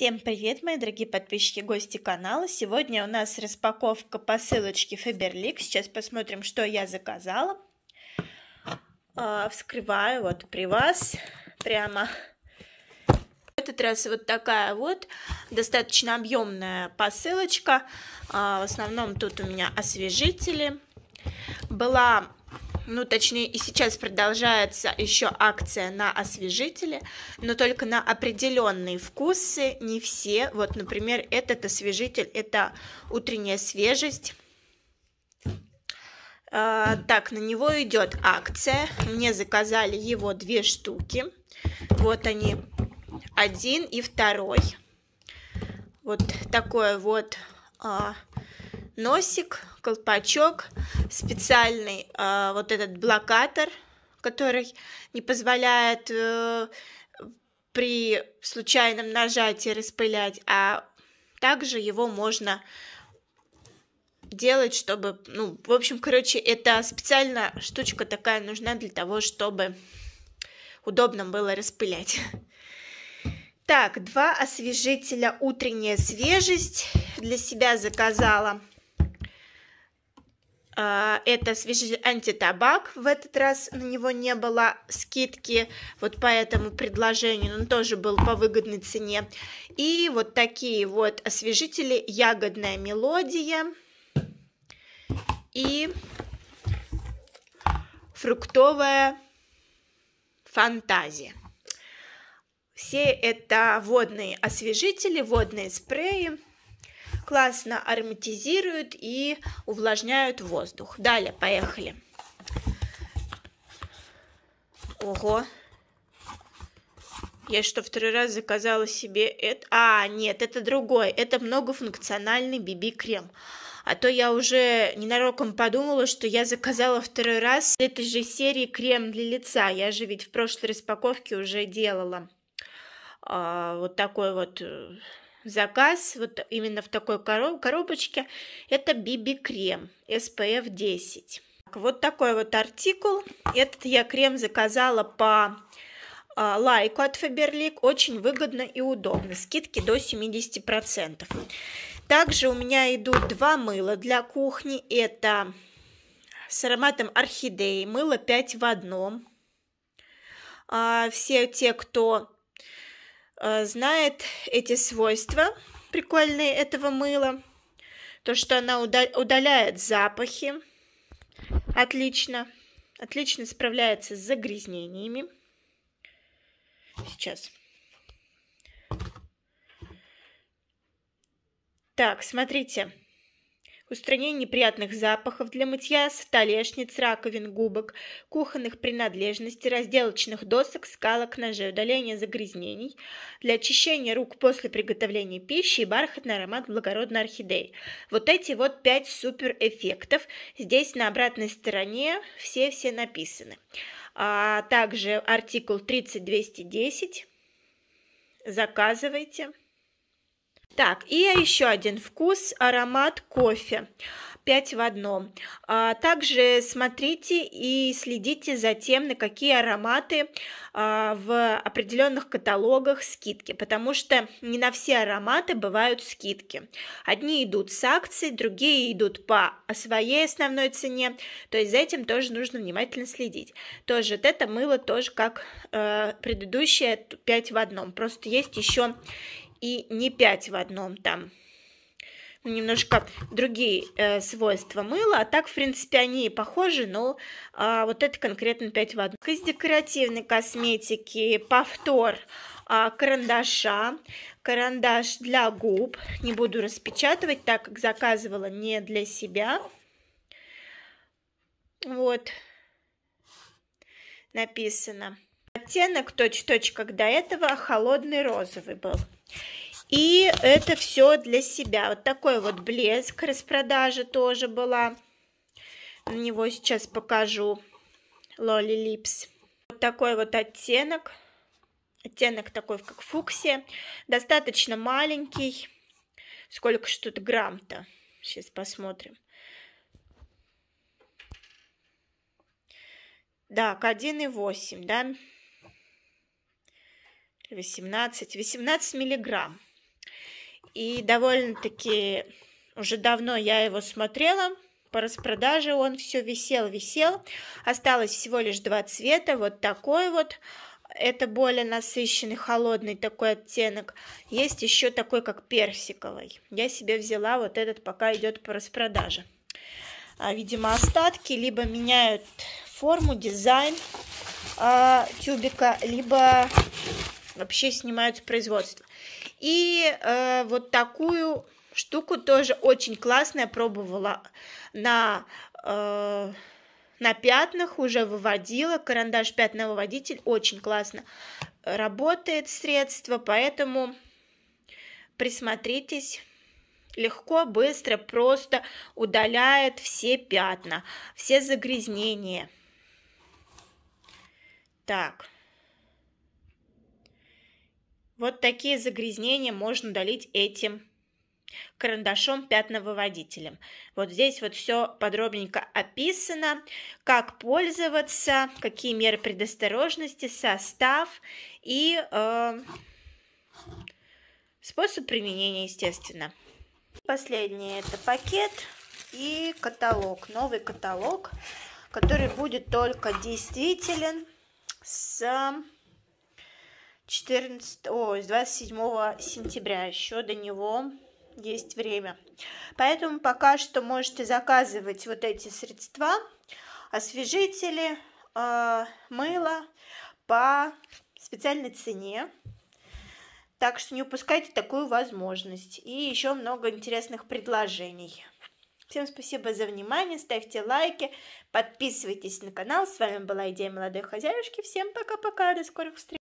Всем привет, мои дорогие подписчики, гости канала. Сегодня у нас распаковка посылочки Faberlic. Сейчас посмотрим, что я заказала. А, вскрываю вот при вас прямо. В этот раз вот такая вот достаточно объемная посылочка. А, в основном тут у меня освежители. Была ну точнее и сейчас продолжается еще акция на освежители, но только на определенные вкусы, не все. Вот, например, этот освежитель, это утренняя свежесть. А, так, на него идет акция. Мне заказали его две штуки. Вот они, один и второй. Вот такое вот а, носик, колпачок, специальный э, вот этот блокатор, который не позволяет э, при случайном нажатии распылять, а также его можно делать, чтобы, ну, в общем, короче, это специальная штучка такая нужна для того, чтобы удобно было распылять. Так, два освежителя «Утренняя свежесть» для себя заказала а, это свежий антитабак, в этот раз на него не было скидки, вот по этому предложению, он тоже был по выгодной цене. И вот такие вот освежители, ягодная мелодия и фруктовая фантазия. Все это водные освежители, водные спреи классно ароматизируют и увлажняют воздух. Далее, поехали. Ого. Я что, второй раз заказала себе это? А, нет, это другой. Это многофункциональный BB-крем. А то я уже ненароком подумала, что я заказала второй раз этой же серии крем для лица. Я же ведь в прошлой распаковке уже делала а, вот такой вот э, заказ вот именно в такой коробочке. Это BB-крем SPF 10. Вот такой вот артикул. Этот я крем заказала по а, лайку от Faberlic. Очень выгодно и удобно. Скидки до 70%. процентов. Также у меня идут два мыла для кухни. Это с ароматом орхидеи. Мыло 5 в одном. А, все те, кто а, знает эти свойства прикольные этого мыла. То, что она удаляет запахи. Отлично. Отлично справляется с загрязнениями. Сейчас. Так, смотрите. Смотрите устранение неприятных запахов для мытья столешниц, раковин, губок, кухонных принадлежностей, разделочных досок, скалок, ножей, удаление загрязнений, для очищения рук после приготовления пищи и бархатный аромат благородной орхидеи. Вот эти вот пять суперэффектов. Здесь на обратной стороне все-все написаны. А также артикул 3210 заказывайте. Так, и еще один вкус, аромат кофе. 5 в одном. А также смотрите и следите за тем, на какие ароматы а, в определенных каталогах скидки, потому что не на все ароматы бывают скидки. Одни идут с акцией, другие идут по своей основной цене, то есть за этим тоже нужно внимательно следить. Тоже это мыло тоже как э, предыдущее 5 в одном, просто есть еще и не 5 в одном там. Ну, немножко другие э, свойства мыла, а так, в принципе, они похожи, но э, вот это конкретно 5 в 1. Из декоративной косметики повтор э, карандаша, карандаш для губ, не буду распечатывать, так как заказывала не для себя. Вот, написано. Оттенок точь-точь, как до этого, холодный розовый был. И это все для себя. Вот такой вот блеск распродажи тоже была. На него сейчас покажу. Лоли Липс. Вот такой вот оттенок. Оттенок такой, как фуксия. Достаточно маленький. Сколько ж тут грамм-то? Сейчас посмотрим. Так, 1,8, да? 18, 18 миллиграмм. И довольно-таки уже давно я его смотрела. По распродаже он все висел, висел. Осталось всего лишь два цвета. Вот такой вот. Это более насыщенный, холодный такой оттенок. Есть еще такой, как персиковый. Я себе взяла вот этот, пока идет по распродаже. А, видимо, остатки. Либо меняют форму, дизайн а, тюбика, либо вообще снимают с производства. И э, вот такую штуку тоже очень классная пробовала на... Э, на пятнах уже выводила, карандаш пятный очень классно работает средство, поэтому присмотритесь. Легко, быстро, просто удаляет все пятна, все загрязнения. Так. Вот такие загрязнения можно удалить этим карандашом пятновыводителем. Вот здесь вот все подробненько описано, как пользоваться, какие меры предосторожности, состав и э, способ применения, естественно. Последний это пакет и каталог, новый каталог, который будет только действителен с 14, о, с 27 сентября. Еще до него есть время. Поэтому пока что можете заказывать вот эти средства, освежители, э, мыло по специальной цене. Так что не упускайте такую возможность. И еще много интересных предложений. Всем спасибо за внимание, ставьте лайки, подписывайтесь на канал. С вами была Идея Молодой Хозяюшки. Всем пока-пока, до скорых встреч.